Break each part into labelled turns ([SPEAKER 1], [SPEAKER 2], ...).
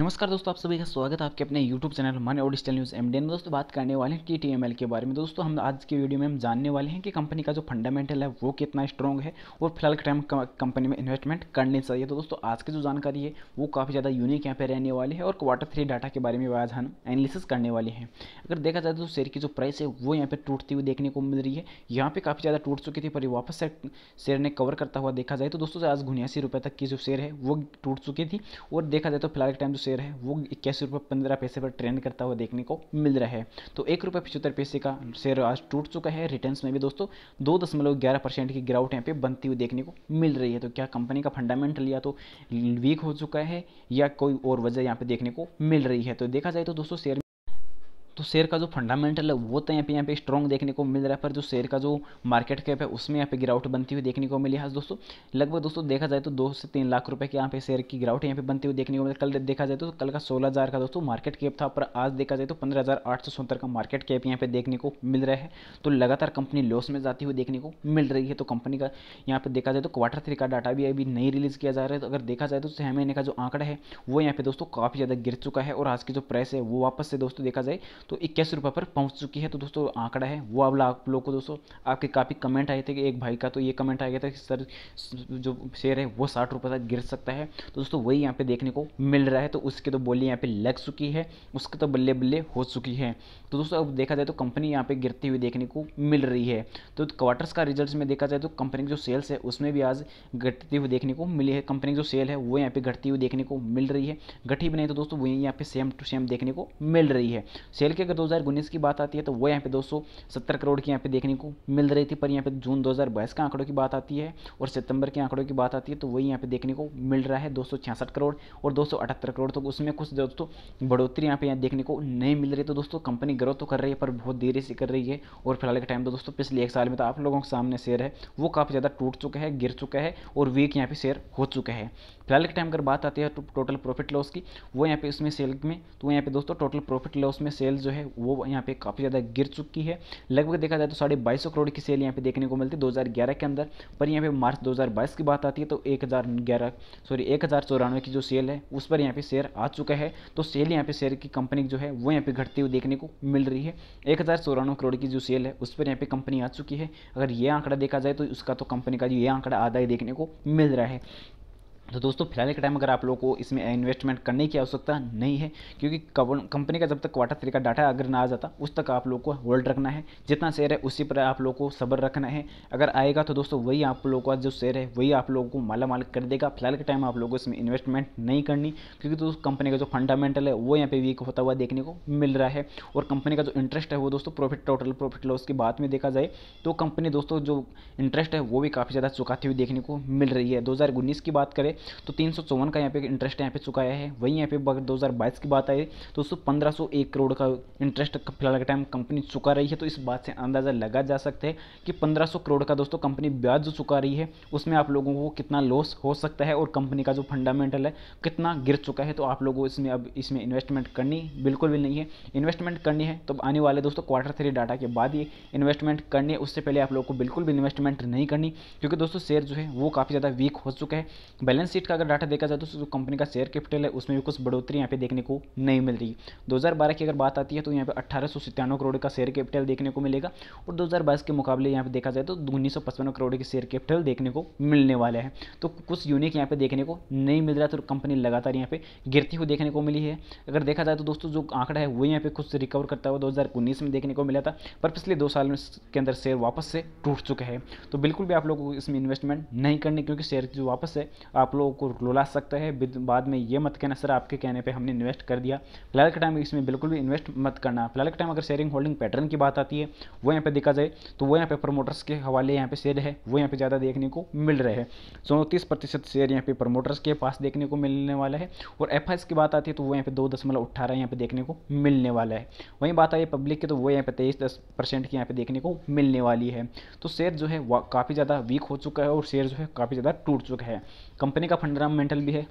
[SPEAKER 1] नमस्कार दोस्तों आप सभी का स्वागत है आपके अपने YouTube चैनल माने और डिजिटल न्यूज़ एमडीएन में दोस्तों बात करने वाले हैं टी टी एम एल के बारे में दोस्तों हम आज की वीडियो में हम जानने वाले हैं कि कंपनी का जो फंडामेंटल है वो कितना स्ट्रॉन्ग है और फिलहाल के टाइम कंपनी में इन्वेस्टमेंट करनी चाहिए तो दोस्तों आज की जो जानकारी है वो काफ़ी ज़्यादा यूनिक यहाँ पर रहने वाली है और क्वार्टर थ्री डाटा के बारे में आज हम एनालिसिस करने वाले हैं अगर देखा जाए तो शेयर की जो प्राइस है वो यहाँ पर टूटती हुई देखने को मिल रही है यहाँ पर काफ़ी ज़्यादा टूट चुकी थी पर वापस शेयर ने कवर करता हुआ देखा जाए तो दोस्तों आज घुनियासी रुपये तक की जो शेयर है वो टूट चुकी थी और देखा जाए तो फिलहाल के टाइम जो शेयर है वो इक्यासी रुपये पंद्रह पैसे पर ट्रेंड करता हुआ देखने को मिल रहा है तो एक रुपये पचहत्तर पैसे का शेयर आज टूट चुका है रिटर्न में भी दोस्तों दो दशमलव ग्यारह परसेंट की गिरावट यहाँ पे बनती हुई देखने को मिल रही है तो क्या कंपनी का फंडामेंटल या तो वीक हो चुका है या कोई और वजह यहाँ पे देखने को मिल रही है तो देखा जाए तो दोस्तों शेयर तो शेयर का जो फंडामेंटल है वो तो यहाँ पे यहाँ पे स्ट्रॉन्ग देखने को मिल रहा है पर जो शेयर का जो मार्केट कैप है उसमें यहाँ पे गिरावट बनती हुई देखने को मिली है दोस्तों लगभग दोस्तों देखा जाए तो दो से तीन लाख रुपये के यहाँ पे शेयर की गिरावट यहाँ पे बनती हुई देखने को मिली कल देखा जाए तो कल का सोलह हज़ार का दोस्तों मार्केट कैप था पर आज देखा जाए तो पंद्रह हज़ार आठ सौ का मार्केट कैप यहाँ पे देखने को मिल रहा है तो लगातार कंपनी लॉस में जाती हुई देखने को मिल रही है तो कंपनी का यहाँ पे देखा जाए तो क्वार्टर थ्री का डाटा भी अभी नहीं रिलीज़ किया जा रहा है तो अगर देखा जाए तो छह महीने का जो आंकड़ा है वो यहाँ पे दोस्तों काफ़ी ज़्यादा गिर चुका है और आज की जो प्राइस है वो वापस से दोस्तों देखा जाए तो इक्यासी रुपये पर पहुंच चुकी है तो दोस्तों आंकड़ा है वो अब आप लोग को दोस्तों आपके काफ़ी कमेंट आए थे कि एक भाई का तो ये कमेंट आ गया था कि सर जो शेयर है वो साठ रुपये तक गिर सकता है तो दोस्तों वही यहाँ पे देखने को मिल रहा है तो उसके तो बोली यहाँ पे लग चुकी है उसके तो बल्ले बल्ले हो चुकी है तो दोस्तों अब देखा जाए तो कंपनी यहाँ पर गिरती हुई देखने को मिल रही है तो क्वार्टर्स का रिजल्ट में देखा जाए तो कंपनी की जो सेल्स है उसमें भी आज घटती हुई देखने को मिली है कंपनी की जो सेल है वो यहाँ पर घटती हुई देखने को मिल रही है घटी भी नहीं तो दोस्तों वही यहाँ पे सेम टू सेम देखने को मिल रही है सेल देखिए अगर दो की बात आती है तो वो यहाँ पे दो करोड़ की यहाँ पे देखने को मिल रही थी पर यहाँ पे जून दो के आंकड़ों की बात आती है और सितंबर के आंकड़ों की बात आती है तो वही यहाँ पे देखने को मिल रहा है दो करोड़ और दो करोड़ तो उसमें कुछ दोस्तों बढ़ोतरी यहाँ पे यहाँ देखने को नहीं मिल रही तो दोस्तों कंपनी ग्रोथ तो कर रही है पर बहुत देरी से कर रही है और फिलहाल के टाइम तो दोस्तों पिछले एक साल में तो आप लोगों के सामने शेयर है वो काफ़ी ज़्यादा टूट चुका है गिर चुका है और वीक यहाँ पे शेयर हो चुका है फिलहाल के टाइम अगर बात आती है तो टोटल प्रॉफिट लॉस की वो यहाँ पे उसमें सेल में तो यहाँ पे दोस्तों टोटल प्रॉफिट लॉस में सेल सेल्स जो है वो यहाँ पे काफ़ी ज़्यादा गिर चुकी है लगभग देखा जाए तो साढ़े बाईस करोड़ की सेल यहाँ पे देखने को मिलती है 2011 के अंदर पर यहाँ पे मार्च 2022 की बात आती है तो एक सॉरी एक की जो सेल है उस पर यहाँ पे शेयर आ चुका है तो सेल यहाँ पे शेयर की कंपनी जो है वो यहाँ पे घटती हुई देखने को मिल रही है एक करोड़ की जो सेल है उस पर यहाँ पे कंपनी आ चुकी है अगर ये आंकड़ा देखा जाए तो उसका तो कंपनी का ये आंकड़ा आधा ही देखने को मिल रहा है तो दोस्तों फिलहाल के टाइम अगर आप लोगों को इसमें इन्वेस्टमेंट करने की आवश्यकता नहीं है क्योंकि कंपनी का जब तक क्वार्टर थ्री का डाटा अगर ना आ जाता उस तक आप लोगों को होल्ड रखना है जितना शेयर है उसी पर आप लोग को सब्र रखना है अगर आएगा तो दोस्तों वही आप लोगों का जो शेयर है वही आप लोगों को माला माल कर देगा फिलहाल के टाइम आप लोगों को इसमें इन्वेस्टमेंट नहीं करनी क्योंकि तो कंपनी का जो फंडामेंटल है वो यहाँ पर वीक होता हुआ देखने को मिल रहा है और कंपनी का जो इंटरेस्ट है वो दोस्तों प्रॉफिट टोटल प्रॉफिट लॉस की बात में देखा जाए तो कंपनी दोस्तों जो इंटरेस्ट है वो भी काफ़ी ज़्यादा चुकाती हुई देखने को मिल रही है दो की बात करें तो तीन का यहाँ पे इंटरेस्ट यहाँ पे चुकाया है वहीं यहाँ पे अगर 2022 की बात आए तो उसको एक करोड़ का इंटरेस्ट फिलहाल के टाइम कंपनी चुका रही है तो इस बात से अंदाज़ा लगा जा सकता है कि सौ करोड़ का दोस्तों कंपनी ब्याज जो चुका रही है उसमें आप लोगों को कितना लॉस हो सकता है और कंपनी का जो फंडामेंटल है कितना गिर चुका है तो आप लोगों इसमें अब इसमें इन्वेस्टमेंट करनी बिल्कुल भी नहीं है इन्वेस्टमेंट करनी है तो आने वाले दोस्तों क्वार्टर थ्री डाटा के बाद ही इन्वेस्टमेंट करनी है उससे पहले आप लोगों को बिल्कुल भी इन्वेस्टमेंट नहीं करनी क्योंकि दोस्तों शेयर जो है वो काफ़ी ज़्यादा वीक हो चुका है बैलेंस बैलेंस शीट का अगर डाटा देखा जाए तो जो कंपनी का शेयर कैपिटल है उसमें भी कुछ बढ़ोतरी यहाँ पे देखने को नहीं मिल रही 2012 की अगर बात आती है तो यहाँ पे अट्ठारह करोड़ का शेयर कैपिटल देखने को मिलेगा और 2022 के मुकाबले यहाँ पे देखा जाए तो उन्नीस करोड़ के शेयर कैपिटल देखने को मिलने वाले हैं तो कुछ यूनिक यहाँ पे देखने को नहीं मिल रहा तो कंपनी लगातार यहाँ पे गिरती हुई देखने को मिली है अगर देखा जाए तो दोस्तों जो आंकड़ा है वो यहाँ पे कुछ रिकवर करता हुआ दो में देखने को मिला था पर पिछले दो साल में के अंदर शेयर वापस से टूट चुका है तो बिल्कुल भी आप लोगों को इसमें इन्वेस्टमेंट नहीं करनी क्योंकि शेयर जो वापस है आप लोगों को रुला सकता है बाद में ये मत कहना सर आपके कहने पे हमने इन्वेस्ट कर दिया फिलहाल के टाइम इसमें बिल्कुल भी इन्वेस्ट मत करना फिलहाल के टाइम अगर शेयरिंग होल्डिंग पैटर्न की बात आती है वो यहाँ पर देखा जाए तो वो यहाँ पर प्रमोटर्स के हवाले यहाँ पर शेयर है वो यहाँ पर ज़्यादा देखने को मिल रहे हैं चौंतीस प्रतिशत शेयर यहाँ पे प्रमोटर्स के पास देखने को मिलने वाला है और एफ की बात आती है तो वो यहाँ पे दो दशमलव अठारह यहाँ पे देखने को मिलने वाला है वहीं बात आई पब्लिक की तो वो यहाँ पे तेईस दस परसेंट की यहाँ पे देखने को मिलने वाली है तो शेयर जो है काफ़ी ज़्यादा वीक हो चुका है और शेयर जो है काफ़ी ज़्यादा टूट चुका है कंपनी का फंडामेंटल भी है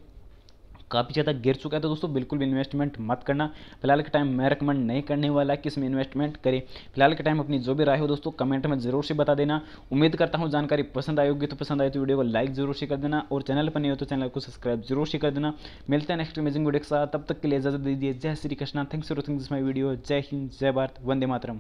[SPEAKER 1] काफ़ी ज़्यादा गिर चुका है तो दोस्तों बिल्कुल भी इन्वेस्टमेंट मत करना फिलहाल के टाइम मैं रिकमेंड नहीं करने वाला है कि इसमें इन्वेस्टमेंट करें फिलहाल के टाइम अपनी जो भी राय हो दोस्तों कमेंट में जरूर से बता देना उम्मीद करता हूँ जानकारी पसंद आई होगी तो पसंद आई तो वीडियो को लाइक जरूर से कर देना और चैनल पर नहीं हो तो चैनल को सब्सक्राइब जरूर से कर देना मिलते हैं नेक्स्ट अमेजिंग वीडियो के साथ तब तक के लिए इजाजत दीजिए जय Shri Krishna thanks for watching this my video जय हिंद जय भारत वंदे मातरम